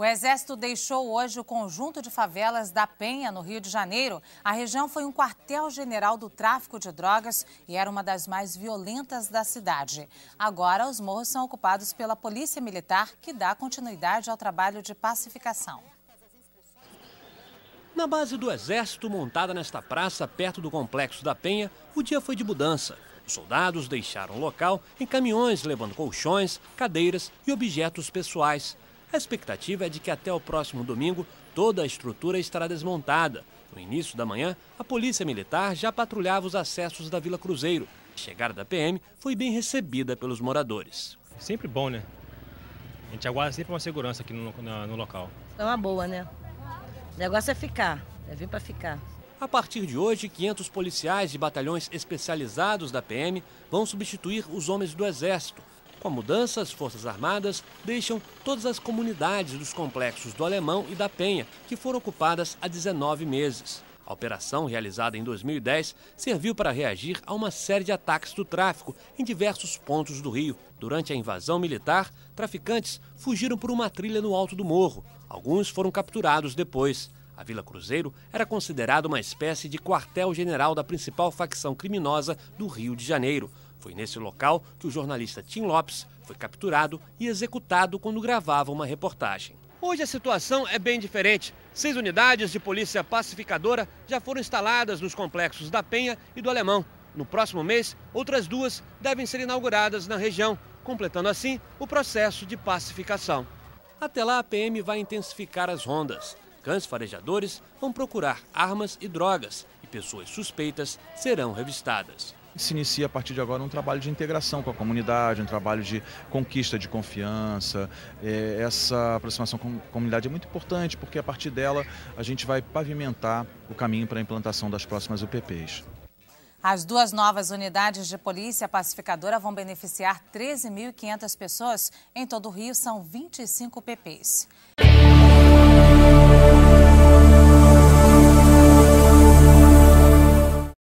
O Exército deixou hoje o conjunto de favelas da Penha, no Rio de Janeiro. A região foi um quartel-general do tráfico de drogas e era uma das mais violentas da cidade. Agora, os morros são ocupados pela Polícia Militar, que dá continuidade ao trabalho de pacificação. Na base do Exército, montada nesta praça, perto do Complexo da Penha, o dia foi de mudança. Os soldados deixaram o local em caminhões levando colchões, cadeiras e objetos pessoais. A expectativa é de que até o próximo domingo toda a estrutura estará desmontada. No início da manhã, a Polícia Militar já patrulhava os acessos da Vila Cruzeiro. A chegada da PM foi bem recebida pelos moradores. Sempre bom, né? A gente aguarda sempre uma segurança aqui no, no, no local. É uma boa, né? O negócio é ficar, é vir para ficar. A partir de hoje, 500 policiais de batalhões especializados da PM vão substituir os homens do Exército. Com a mudança, as Forças Armadas deixam todas as comunidades dos complexos do Alemão e da Penha, que foram ocupadas há 19 meses. A operação, realizada em 2010, serviu para reagir a uma série de ataques do tráfico em diversos pontos do Rio. Durante a invasão militar, traficantes fugiram por uma trilha no alto do morro. Alguns foram capturados depois. A Vila Cruzeiro era considerada uma espécie de quartel-general da principal facção criminosa do Rio de Janeiro. Foi nesse local que o jornalista Tim Lopes foi capturado e executado quando gravava uma reportagem. Hoje a situação é bem diferente. Seis unidades de polícia pacificadora já foram instaladas nos complexos da Penha e do Alemão. No próximo mês, outras duas devem ser inauguradas na região, completando assim o processo de pacificação. Até lá, a PM vai intensificar as rondas. Cães farejadores vão procurar armas e drogas e pessoas suspeitas serão revistadas se inicia a partir de agora um trabalho de integração com a comunidade, um trabalho de conquista de confiança. É, essa aproximação com a comunidade é muito importante porque a partir dela a gente vai pavimentar o caminho para a implantação das próximas UPPs. As duas novas unidades de polícia pacificadora vão beneficiar 13.500 pessoas. Em todo o Rio, são 25 PPs.